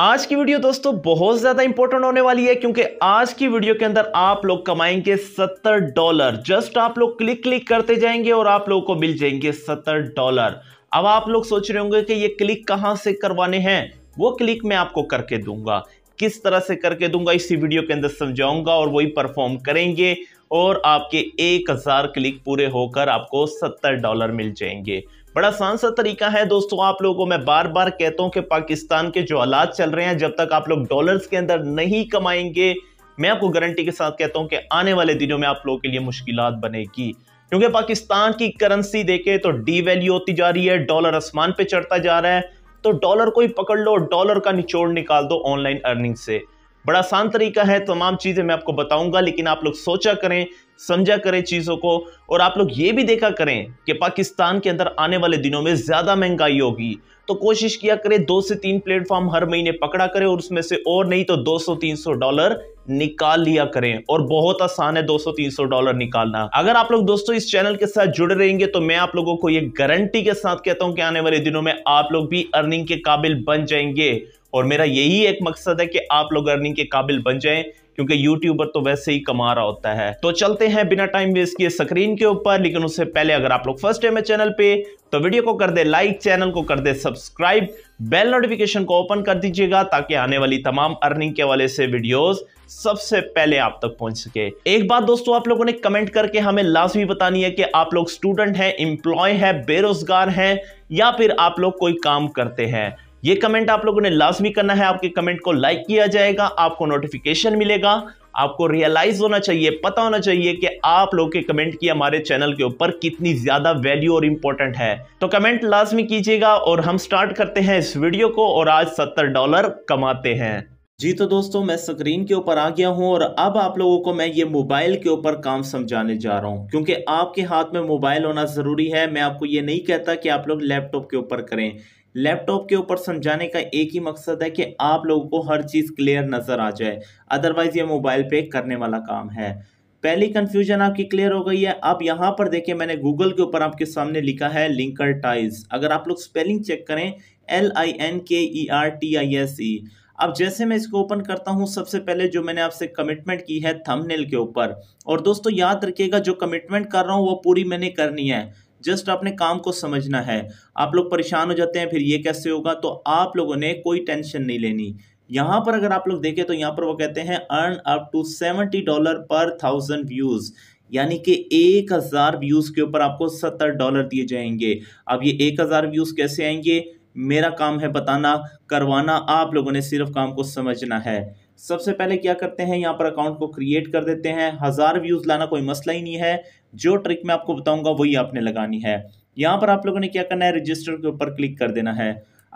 आज की वीडियो दोस्तों बहुत ज्यादा इंपॉर्टेंट होने वाली है क्योंकि आज की वीडियो के अंदर आप लोग कमाएंगे सत्तर डॉलर जस्ट आप लोग क्लिक क्लिक करते जाएंगे और आप लोगों को मिल जाएंगे सत्तर डॉलर अब आप लोग सोच रहे होंगे कि ये क्लिक कहां से करवाने हैं वो क्लिक मैं आपको करके दूंगा किस तरह से करके दूंगा इसी वीडियो के अंदर समझाऊंगा और वही परफॉर्म करेंगे और आपके एक हजार क्लिक पूरे होकर आपको सत्तर डॉलर मिल जाएंगे बड़ा आसान सा तरीका है दोस्तों आप लोगों को मैं बार बार कहता हूं कि पाकिस्तान के जो हालात चल रहे हैं जब तक आप लोग डॉलर्स के अंदर नहीं कमाएंगे मैं आपको गारंटी के साथ कहता हूं कि आने वाले दिनों में आप लोगों के लिए मुश्किल बनेगी क्योंकि पाकिस्तान की करेंसी देखे तो डी वैल्यू होती जा रही है डॉलर आसमान पे चढ़ता जा रहा है तो डॉलर को ही पकड़ लो डॉलर का निचोड़ निकाल दो ऑनलाइन अर्निंग से बड़ा आसान तरीका है तमाम चीज़ें मैं आपको बताऊंगा लेकिन आप लोग सोचा करें समझा करें चीज़ों को और आप लोग ये भी देखा करें कि पाकिस्तान के अंदर आने वाले दिनों में ज़्यादा महंगाई होगी तो कोशिश किया करें दो से तीन प्लेटफॉर्म हर महीने पकड़ा करें और उसमें से और नहीं तो 200-300 डॉलर निकाल लिया करें और बहुत आसान है 200-300 डॉलर निकालना अगर आप लोग दोस्तों इस चैनल के साथ जुड़े रहेंगे तो मैं आप लोगों को यह गारंटी के साथ कहता हूं कि आने वाले दिनों में आप लोग भी अर्निंग के काबिल बन जाएंगे और मेरा यही एक मकसद है कि आप लोग अर्निंग के काबिल बन जाएं क्योंकि यूट्यूबर तो वैसे ही कमा रहा होता है तो चलते हैं बिना टाइम वेस्ट किए स्क्रीन के ऊपर लेकिन उससे पहले अगर आप लोग फर्स्ट टाइम है चैनल पे तो वीडियो को कर दे लाइक चैनल को कर दे सब्सक्राइब बेल नोटिफिकेशन को ओपन कर दीजिएगा ताकि आने वाली तमाम अर्निंग के वाले से वीडियोस सबसे पहले आप तक पहुंच सके एक बात दोस्तों आप लोगों ने कमेंट करके हमें लाजमी बतानी है कि आप लोग स्टूडेंट हैं इंप्लॉय है बेरोजगार हैं या फिर आप लोग कोई काम करते हैं ये कमेंट आप लोगों ने लाजमी करना है आपके कमेंट को लाइक किया जाएगा आपको नोटिफिकेशन मिलेगा आपको रियलाइज होना चाहिए पता होना चाहिए कि आप लोग के कमेंट की हमारे चैनल के ऊपर कितनी ज्यादा वैल्यू और इंपॉर्टेंट है तो कमेंट लाजमी कीजिएगा और हम स्टार्ट करते हैं इस वीडियो को और आज सत्तर डॉलर कमाते हैं जी तो दोस्तों मैं स्क्रीन के ऊपर आ गया हूं और अब आप लोगों को मैं ये मोबाइल के ऊपर काम समझाने जा रहा हूं क्योंकि आपके हाथ में मोबाइल होना ज़रूरी है मैं आपको ये नहीं कहता कि आप लोग लैपटॉप के ऊपर करें लैपटॉप के ऊपर समझाने का एक ही मकसद है कि आप लोगों को हर चीज़ क्लियर नज़र आ जाए अदरवाइज़ ये मोबाइल पे करने वाला काम है पहली कन्फ्यूजन आपकी क्लियर हो गई है अब यहाँ पर देखिए मैंने गूगल के ऊपर आपके सामने लिखा है लिंकर टाइल्स अगर आप लोग स्पेलिंग चेक करें L I N K E R T I S E अब जैसे मैं इसको ओपन करता हूँ सबसे पहले जो मैंने आपसे कमिटमेंट की है थंबनेल के ऊपर और दोस्तों याद रखिएगा जो कमिटमेंट कर रहा हूँ वो पूरी मैंने करनी है जस्ट आपने काम को समझना है आप लोग परेशान हो जाते हैं फिर ये कैसे होगा तो आप लोगों ने कोई टेंशन नहीं लेनी यहाँ पर अगर आप लोग देखें तो यहाँ पर वो कहते हैं earn up to seventy dollar per thousand views यानी कि एक हज़ार व्यूज़ के ऊपर आपको सत्तर डॉलर दिए जाएंगे अब ये एक हज़ार व्यूज़ कैसे आएंगे मेरा काम है बताना करवाना आप लोगों ने सिर्फ काम को समझना है सबसे पहले क्या करते हैं यहाँ पर अकाउंट को क्रिएट कर देते हैं हज़ार व्यूज़ लाना कोई मसला ही नहीं है जो ट्रिक मैं आपको बताऊंगा वही आपने लगानी है यहाँ पर आप लोगों ने क्या करना है रजिस्टर के ऊपर क्लिक कर देना है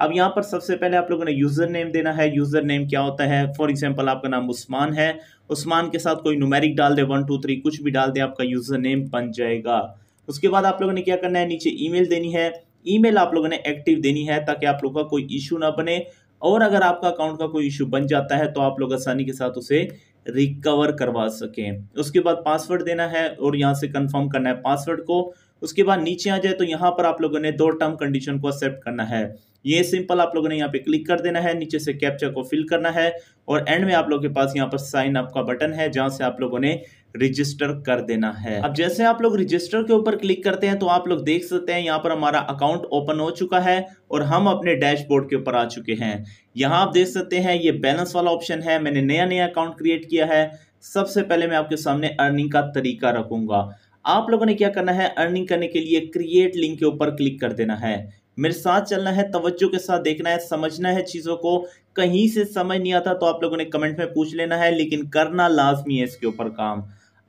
अब यहाँ पर सबसे पहले आप लोगों ने यूज़र नेम देना है यूज़र नेम क्या होता है फॉर एग्जांपल आपका नाम उस्मान है उस्मान के साथ कोई नुमेरिक डाल दे वन टू थ्री कुछ भी डाल दे आपका यूज़र नेम बन जाएगा उसके बाद आप लोगों ने क्या करना है नीचे ईमेल देनी है ईमेल आप लोगों ने एक्टिव देनी है ताकि आप लोगों का कोई इशू ना बने और अगर आपका अकाउंट का कोई इशू बन जाता है तो आप लोग आसानी के साथ उसे रिकवर करवा सकें उसके बाद पासवर्ड देना है और यहाँ से कंफर्म करना है पासवर्ड को उसके बाद नीचे आ जाए तो यहाँ पर आप लोगों ने दो टर्म कंडीशन को एक्सेप्ट करना है ये सिंपल आप लोगों ने यहाँ पे क्लिक कर देना है नीचे से कैप्चर को फिल करना है और एंड में आप लोगों के पास यहाँ पर साइन अप का बटन है जहाँ से आप लोगों ने रजिस्टर कर देना है अब जैसे आप लोग रजिस्टर के ऊपर क्लिक करते हैं तो आप लोग देख सकते हैं यहाँ पर हमारा अकाउंट ओपन हो चुका है और हम अपने डैशबोर्ड के ऊपर आ चुके हैं यहाँ आप देख सकते हैं ये बैलेंस वाला ऑप्शन है मैंने नया नया अकाउंट क्रिएट किया है सबसे पहले मैं आपके सामने अर्निंग का तरीका रखूंगा आप लोगों ने क्या करना है अर्निंग करने के लिए क्रिएट लिंक के ऊपर क्लिक कर देना है मेरे साथ चलना है तवज्जो के साथ देखना है समझना है चीज़ों को कहीं से समझ नहीं आता तो आप लोगों ने कमेंट में पूछ लेना है लेकिन करना लाजमी है इसके ऊपर काम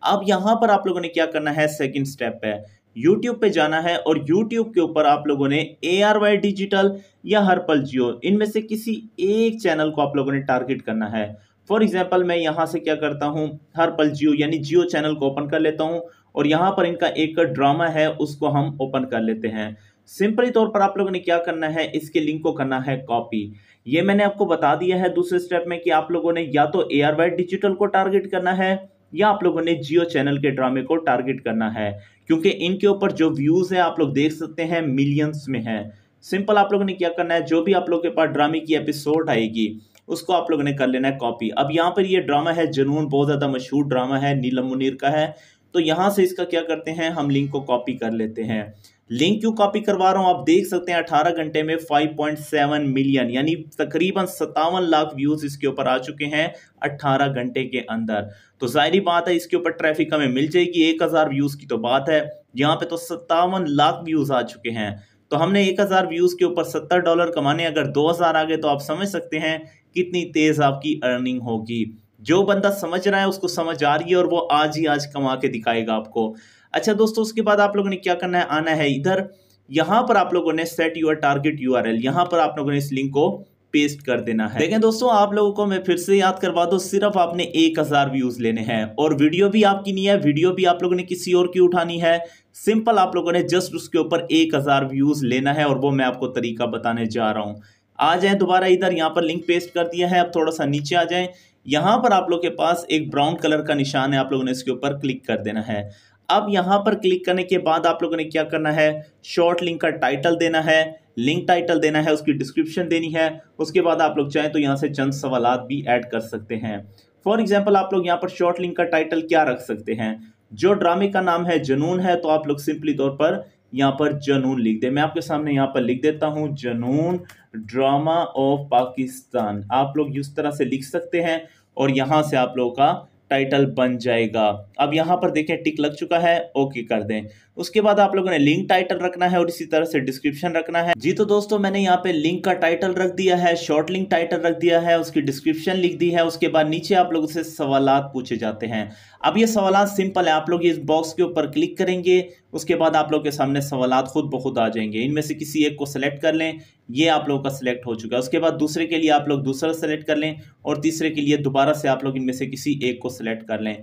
अब यहाँ पर आप लोगों ने क्या करना है सेकेंड स्टेप है यूट्यूब पे जाना है और यूट्यूब के ऊपर आप लोगों ने ए आर वाई डिजिटल या हरपल जियो इनमें से किसी एक चैनल को आप लोगों ने टारगेट करना है फॉर एग्जाम्पल मैं यहाँ से क्या करता हूँ हरपल जियो यानी जियो चैनल को ओपन कर लेता हूँ और यहाँ पर इनका एक ड्रामा है उसको हम ओपन कर लेते हैं सिंपली तौर पर आप लोगों ने क्या करना है इसके लिंक को करना है कॉपी ये मैंने आपको बता दिया है दूसरे स्टेप में कि आप लोगों ने या तो ए आर वाई डिजिटल को टारगेट करना है या आप लोगों ने जियो चैनल के ड्रामे को टारगेट करना है क्योंकि इनके ऊपर जो व्यूज़ है आप लोग देख सकते हैं मिलियंस में है सिंपल आप लोगों ने क्या करना है जो भी आप लोग के पास ड्रामे की एपिसोड आएगी उसको आप लोगों ने कर लेना है कॉपी अब यहाँ पर ये ड्रामा है जुनून बहुत ज़्यादा मशहूर ड्रामा है नीलम मुनीर का है तो यहाँ से इसका क्या करते हैं हम लिंक को कॉपी कर लेते हैं लिंक क्यों कॉपी करवा रहा हूं आप देख सकते हैं अठारह घंटे में फाइव पॉइंट सेवन मिलियन यानी तकरीबन सत्तावन लाख व्यूज़ इसके ऊपर आ चुके हैं अट्ठारह घंटे के अंदर तो जाहिर बात है इसके ऊपर ट्रैफिक हमें मिल जाएगी एक हज़ार व्यूज़ की तो बात है यहाँ पे तो सत्तावन लाख व्यूज़ आ चुके हैं तो हमने एक हज़ार व्यूज़ के ऊपर सत्तर डॉलर कमाने अगर दो हज़ार आ गए तो आप समझ सकते हैं कितनी तेज़ आपकी अर्निंग होगी जो बंदा समझ रहा है उसको समझ आ रही है और वो आज ही आज कमा के दिखाएगा आपको अच्छा दोस्तों उसके बाद आप लोगों ने क्या करना है आना है इधर यहाँ पर आप लोगों ने set your target you are यहाँ पर आप लोगों ने इस लिंक को पेस्ट कर देना है देखें दोस्तों आप लोगों को मैं फिर से याद करवा दो सिर्फ आपने एक हज़ार व्यूज़ लेने हैं और वीडियो भी आपकी नहीं है वीडियो भी आप लोगों ने किसी और की उठानी है सिंपल आप लोगों ने जस्ट उसके ऊपर एक हज़ार व्यूज़ लेना है और वो मैं आपको तरीका बताने जा रहा हूँ आ जाए दोबारा इधर यहाँ पर लिंक पेस्ट कर दिया है अब थोड़ा सा नीचे आ जाए यहां पर आप लोग के पास एक ब्राउन कलर का निशान है आप लोगों ने इसके ऊपर क्लिक कर देना है अब यहाँ पर क्लिक करने के बाद आप लोगों ने क्या करना है शॉर्ट लिंक का टाइटल देना है लिंक टाइटल देना है उसकी डिस्क्रिप्शन देनी है उसके बाद आप लोग चाहें तो यहाँ से चंद सवाल भी ऐड कर सकते हैं फॉर एग्जाम्पल आप लोग यहाँ पर शॉर्ट लिंक का टाइटल क्या रख सकते हैं जो ड्रामे का नाम है जनून है तो आप लोग सिंपली तौर पर यहाँ पर जनून लिख दे मैं आपके सामने यहाँ पर लिख देता हूँ जनून ड्रामा ऑफ पाकिस्तान आप लोग इस तरह से लिख सकते हैं और यहाँ से आप लोगों का टाइटल बन जाएगा अब यहाँ पर देखें टिक लग चुका है ओके कर दें उसके बाद आप लोगों ने लिंक टाइटल रखना है और इसी तरह से डिस्क्रिप्शन रखना है जी तो दोस्तों मैंने यहाँ पे लिंक का टाइटल रख दिया है शॉर्ट लिंक टाइटल रख दिया है उसकी डिस्क्रिप्शन लिख दी है उसके बाद नीचे आप लोगों से सवाल पूछे जाते हैं अब ये सवाल सिंपल है आप लोग इस बॉक्स के ऊपर क्लिक करेंगे उसके बाद आप लोग के सामने सवाल खुद ब खुद आ जाएंगे इनमें से किसी एक को सेलेक्ट कर लें ये आप लोगों का सिलेक्ट हो चुका है उसके बाद दूसरे के लिए आप लोग दूसरा सेलेक्ट कर लें और तीसरे के लिए दोबारा से आप लोग इनमें से किसी एक को सिलेक्ट कर लें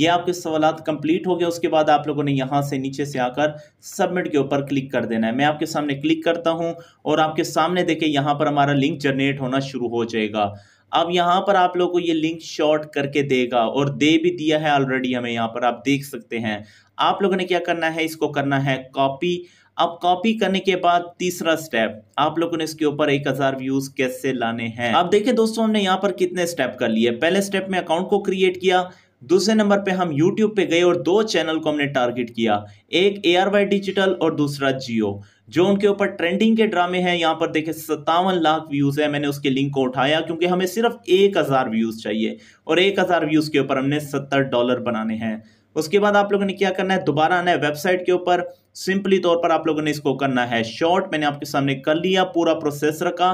ये आपके सवाल कंप्लीट हो गए उसके बाद आप लोगों ने यहाँ से नीचे से आकर सबमिट के ऊपर क्लिक कर देना है मैं आपके सामने क्लिक करता हूँ और आपके सामने देखे यहाँ पर हमारा लिंक जनरेट होना शुरू हो जाएगा अब यहाँ पर आप लोगों को ये लिंक शॉर्ट करके देगा और दे भी दिया है ऑलरेडी हमें यहाँ पर आप देख सकते हैं आप लोगों ने क्या करना है इसको करना है कॉपी अब कॉपी करने के बाद तीसरा स्टेप आप लोगों ने इसके ऊपर एक हजार व्यूज कैसे लाने हैं अब देखिए दोस्तों हमने यहाँ पर कितने स्टेप कर लिए पहले स्टेप में अकाउंट को क्रिएट किया दूसरे नंबर पे हम YouTube पे गए और दो चैनल को हमने टारगेट किया एक ए आर वाई डिजिटल और दूसरा जियो जो उनके ऊपर ट्रेंडिंग के ड्रामे हैं यहाँ पर देखे सत्तावन लाख व्यूज है मैंने उसके लिंक को उठाया क्योंकि हमें सिर्फ एक हजार व्यूज चाहिए और एक हजार व्यूज के ऊपर हमने सत्तर डॉलर बनाने हैं उसके बाद आप लोगों ने क्या करना है दोबारा आना है वेबसाइट के ऊपर सिंपली तौर पर आप लोगों ने इसको करना है शॉर्ट मैंने आपके सामने कर लिया पूरा प्रोसेस रखा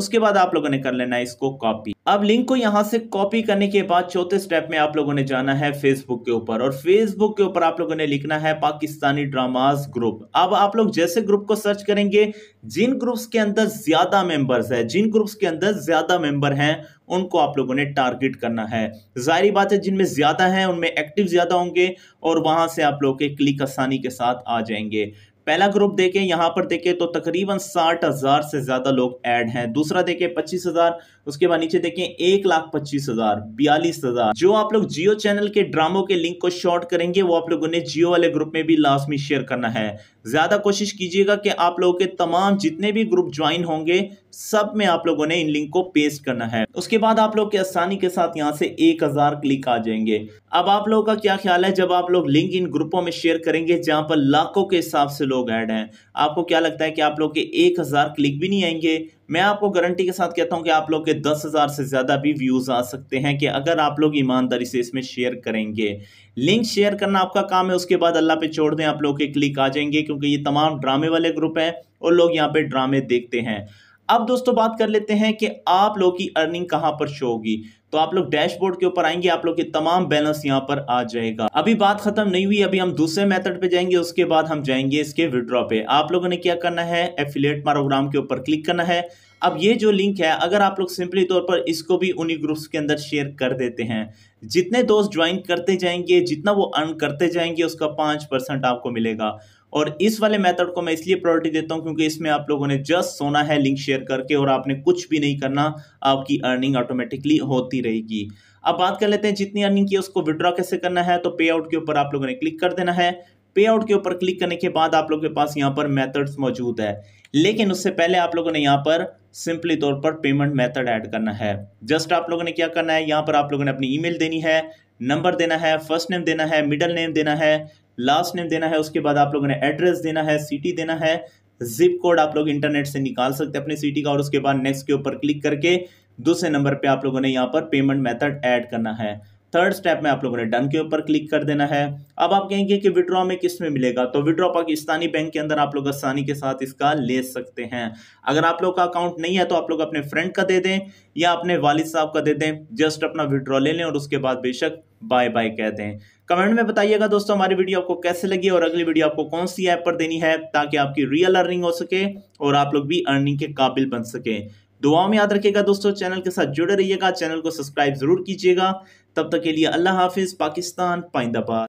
उसके बाद आप लोगों ने कर लेना है इसको कॉपी अब लिंक को यहाँ से कॉपी करने के बाद चौथे स्टेप में आप लोगों ने जाना है फेसबुक के ऊपर और फेसबुक के ऊपर आप लोगों ने लिखना है पाकिस्तानी ड्रामास ग्रुप अब आप लोग जैसे ग्रुप को सर्च करेंगे जिन ग्रुप्स के अंदर ज्यादा मेंबर्स है जिन ग्रुप्स के अंदर ज्यादा मेंबर हैं उनको आप लोगों ने टारगेट करना है जाहिर बात है जिनमें ज्यादा हैं उनमें एक्टिव ज्यादा होंगे और वहां से आप लोग के क्लिक आसानी के साथ आ जाएंगे पहला ग्रुप देखें यहाँ पर देखें तो तकरीबन साठ हज़ार से ज़्यादा लोग ऐड हैं दूसरा देखें पच्चीस हज़ार उसके बाद नीचे देखें एक लाख पच्चीस हज़ार बयालीस हज़ार जो आप लोग जियो चैनल के ड्रामों के लिंक को शॉर्ट करेंगे वो आप लोगों ने जियो वाले ग्रुप में भी में शेयर करना है ज़्यादा कोशिश कीजिएगा कि आप लोगों के तमाम जितने भी ग्रुप ज्वाइन होंगे सब में आप लोगों ने इन लिंक को पेस्ट करना है उसके बाद आप लोग के आसानी के साथ यहाँ से एक हजार क्लिक आ जाएंगे अब आप लोगों का क्या ख्याल है जब आप लोग लिंक इन ग्रुपों में शेयर करेंगे जहां पर लाखों के हिसाब से लोग ऐड हैं आपको क्या लगता है कि आप लोग के एक हजार क्लिक भी नहीं आएंगे मैं आपको गारंटी के साथ कहता हूं कि आप लोग के दस हज़ार से ज़्यादा भी व्यूज़ आ सकते हैं कि अगर आप लोग ईमानदारी से इसमें शेयर करेंगे लिंक शेयर करना आपका काम है उसके बाद अल्लाह पे छोड़ दें आप लोग के क्लिक आ जाएंगे क्योंकि ये तमाम ड्रामे वाले ग्रुप हैं और लोग यहाँ पे ड्रामे देखते हैं अब दोस्तों बात कर लेते हैं कि आप लोग की अर्निंग कहां पर शो होगी तो आप लोग डैशबोर्ड के ऊपर आएंगे आप लोग के तमाम बैलेंस यहां पर आ जाएगा अभी बात खत्म नहीं हुई अभी हम दूसरे मेथड पे जाएंगे उसके बाद हम जाएंगे इसके विड्रॉ पे आप लोगों ने क्या करना है एफिलेट प्रोग्राम के ऊपर क्लिक करना है अब ये जो लिंक है अगर आप लोग सिंपली तौर पर इसको भी उन्हीं ग्रुप्स के अंदर शेयर कर देते हैं जितने दोस्त ज्वाइन करते जाएंगे जितना वो अर्न करते जाएंगे उसका पाँच परसेंट आपको मिलेगा और इस वाले मेथड को मैं इसलिए प्रायोरिटी देता हूँ क्योंकि इसमें आप लोगों ने जस्ट सोना है लिंक शेयर करके और आपने कुछ भी नहीं करना आपकी अर्निंग ऑटोमेटिकली होती रहेगी अब बात कर लेते हैं जितनी अर्निंग की उसको विड्रॉ कैसे करना है तो पे आउट के ऊपर आप लोगों ने क्लिक कर देना है पे आउट के ऊपर क्लिक करने के बाद आप लोग के पास यहाँ पर मैथड मौजूद है लेकिन उससे पहले आप लोगों ने यहाँ पर सिंपली तौर पर पेमेंट मेथड ऐड करना है जस्ट आप लोगों ने क्या करना है यहाँ पर आप लोगों ने अपनी ईमेल देनी है नंबर देना है फर्स्ट नेम देना है मिडल नेम देना है लास्ट नेम देना है उसके बाद आप लोगों ने एड्रेस देना है सिटी देना है जिप कोड आप लोग इंटरनेट से निकाल सकते हैं अपनी सिटी का और उसके बाद नेक्स्ट के ऊपर क्लिक करके दूसरे नंबर पे आप लोगों ने यहाँ पर पेमेंट मेथड ऐड करना है थर्ड स्टेप में आप लोगों ने डन के ऊपर क्लिक कर देना है अब आप कहेंगे कि विड्रॉ में किस में मिलेगा तो विड्रॉ पाकिस्तानी बैंक के अंदर आप लोग आसानी के साथ इसका ले सकते हैं अगर आप लोग का अकाउंट नहीं है तो आप लोग अपने फ्रेंड का दे दें या अपने वालिद साहब का दे दें जस्ट अपना विड्रॉ ले लें और उसके बाद बेशक बाय बाय कह दें कमेंट में बताइएगा दोस्तों हमारी वीडियो आपको कैसे लगी और अगली वीडियो आपको कौन सी ऐप पर देनी है ताकि आपकी रियल अर्निंग हो सके और आप लोग भी अर्निंग के काबिल बन सकें दुआओं में याद रखिएगा दोस्तों चैनल के साथ जुड़े रहिएगा चैनल को सब्सक्राइब जरूर कीजिएगा तब तक के लिए अल्लाह हाफिज़ पाकिस्तान पाइंदाबाद